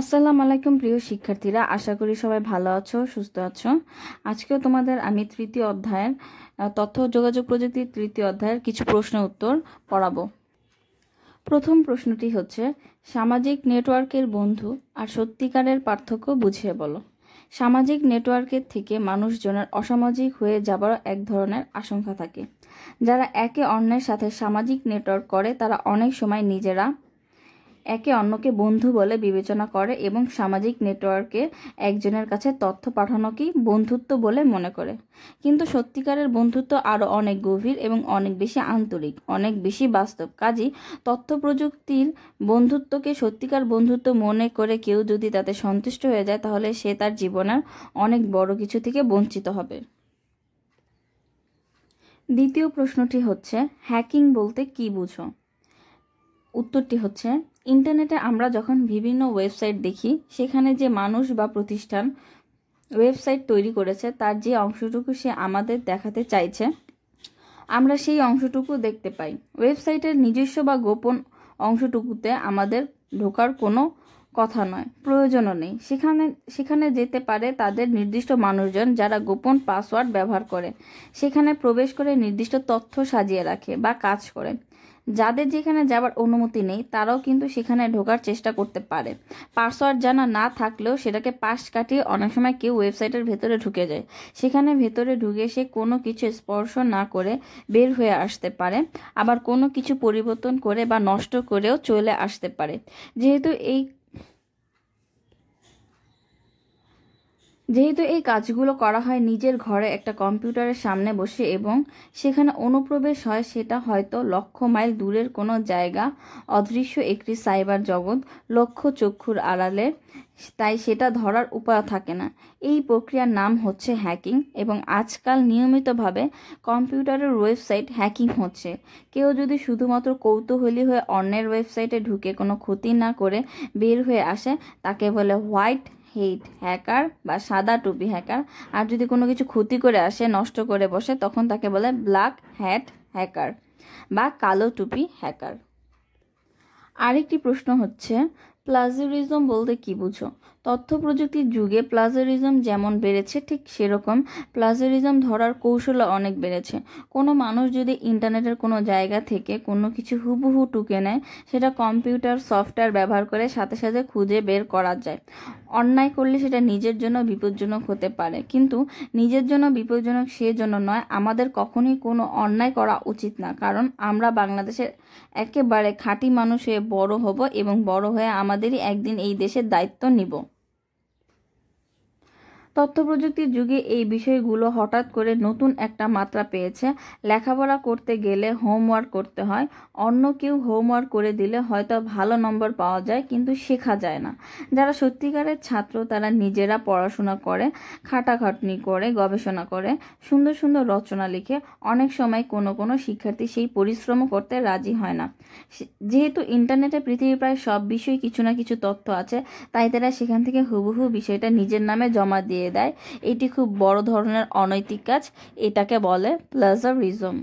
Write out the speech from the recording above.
আসসালামু আলাইকুম প্রিয় শিক্ষার্থীরা আশা করি সবাই ভালো আছো সুস্থ আছো আজকেও তোমাদের আমি তৃতীয় অধ্যায়ের তথ্য যোগাযোগ প্রযুক্তির তৃতীয় অধ্যায়ের কিছু প্রশ্ন উত্তর পড়াবো প্রথম প্রশ্নটি হচ্ছে সামাজিক নেটওয়ার্কের বন্ধু আর সত্যিকারের পার্থক্য বুঝিয়ে বলো সামাজিক নেটওয়ার্কের থেকে মানুষজনের অসামাজিক হয়ে যাবারও এক ধরনের আশঙ্কা থাকে যারা একে অন্যের সাথে সামাজিক নেটওয়ার্ক করে তারা অনেক সময় নিজেরা একে অন্যকে বন্ধু বলে বিবেচনা করে এবং সামাজিক নেটওয়ার্কে একজনের কাছে তথ্য পাঠানোকেই বন্ধুত্ব বলে মনে করে কিন্তু সত্যিকারের বন্ধুত্ব আরও অনেক গভীর এবং অনেক বেশি আন্তরিক অনেক বেশি বাস্তব কাজী তথ্য প্রযুক্তির বন্ধুত্বকে সত্যিকার বন্ধুত্ব মনে করে কেউ যদি তাতে সন্তুষ্ট হয়ে যায় তাহলে সে তার জীবনের অনেক বড় কিছু থেকে বঞ্চিত হবে দ্বিতীয় প্রশ্নটি হচ্ছে হ্যাকিং বলতে কি বুঝো উত্তরটি হচ্ছে ইন্টারনেটে আমরা যখন বিভিন্ন ওয়েবসাইট দেখি সেখানে যে মানুষ বা প্রতিষ্ঠান ওয়েবসাইট তৈরি করেছে তার যে অংশটুকু সে আমাদের দেখাতে চাইছে আমরা সেই অংশটুকু দেখতে পাই ওয়েবসাইটের নিজস্ব বা গোপন অংশটুকুতে আমাদের ঢোকার কোনো কথা নয় প্রয়োজনও নেই সেখানে সেখানে যেতে পারে তাদের নির্দিষ্ট মানুষজন যারা গোপন পাসওয়ার্ড ব্যবহার করে সেখানে প্রবেশ করে নির্দিষ্ট তথ্য সাজিয়ে রাখে বা কাজ করে যাদের যেখানে যাবার অনুমতি নেই তারাও কিন্তু সেখানে ঢোকার চেষ্টা করতে পারে পাসওয়ার্ড জানা না থাকলেও সেটাকে পাশ কাটিয়ে অনেক সময় কেউ ওয়েবসাইটের ভেতরে ঢুকে যায় সেখানে ভেতরে ঢুকে সে কোনো কিছু স্পর্শ না করে বের হয়ে আসতে পারে আবার কোনো কিছু পরিবর্তন করে বা নষ্ট করেও চলে আসতে পারে যেহেতু এই যেহেতু এই কাজগুলো করা হয় নিজের ঘরে একটা কম্পিউটারের সামনে বসে এবং সেখানে অনুপ্রবেশ হয় সেটা হয়তো লক্ষ মাইল দূরের কোনো জায়গা অদৃশ্য একটি সাইবার জগৎ লক্ষ চক্ষুর আড়ালে তাই সেটা ধরার উপায় থাকে না এই প্রক্রিয়ার নাম হচ্ছে হ্যাকিং এবং আজকাল নিয়মিতভাবে কম্পিউটারের ওয়েবসাইট হ্যাকিং হচ্ছে কেউ যদি শুধুমাত্র কৌতূহলী হয়ে অন্যের ওয়েবসাইটে ঢুকে কোনো ক্ষতি না করে বের হয়ে আসে তাকে বলে হোয়াইট হিট হ্যাকার বা সাদা টুপি হ্যাকার আর যদি কোনো কিছু ক্ষতি করে আসে নষ্ট করে বসে তখন তাকে বলে ব্ল্যাক হ্যাট হ্যাকার বা কালো টুপি হ্যাকার আরেকটি প্রশ্ন হচ্ছে প্লাজিউরিজম বলতে কি বুঝো তথ্য প্রযুক্তির যুগে প্লাজারিজম যেমন বেড়েছে ঠিক সেরকম প্লাজারিজম ধরার কৌশলও অনেক বেড়েছে কোনো মানুষ যদি ইন্টারনেটের কোনো জায়গা থেকে কোনো কিছু হুবহু টুকে নেয় সেটা কম্পিউটার সফটওয়্যার ব্যবহার করে সাথে সাথে খুঁজে বের করা যায় অন্যায় করলে সেটা নিজের জন্য বিপজ্জনক হতে পারে কিন্তু নিজের জন্য বিপজ্জনক জন্য নয় আমাদের কখনই কোনো অন্যায় করা উচিত না কারণ আমরা বাংলাদেশের একেবারে খাঁটি মানুষ হয়ে বড় হব এবং বড় হয়ে আমাদেরই একদিন এই দেশের দায়িত্ব নিব তথ্যপ্রযুক্তির যুগে এই বিষয়গুলো হঠাৎ করে নতুন একটা মাত্রা পেয়েছে লেখাপড়া করতে গেলে হোমওয়ার্ক করতে হয় অন্য কেউ হোমওয়ার্ক করে দিলে হয়তো ভালো নম্বর পাওয়া যায় কিন্তু শেখা যায় না যারা সত্যিকারের ছাত্র তারা নিজেরা পড়াশোনা করে খাটাখাটনি করে গবেষণা করে সুন্দর সুন্দর রচনা লিখে অনেক সময় কোনো কোনো শিক্ষার্থী সেই পরিশ্রম করতে রাজি হয় না যেহেতু ইন্টারনেটে পৃথিবীর প্রায় সব বিষয়ে কিছু না কিছু তথ্য আছে তাই তারা সেখান থেকে হুবহু বিষয়টা নিজের নামে জমা দিয়ে দিয়ে দেয় এটি খুব বড় ধরনের অনৈতিক কাজ এটাকে বলে প্লাজারিজম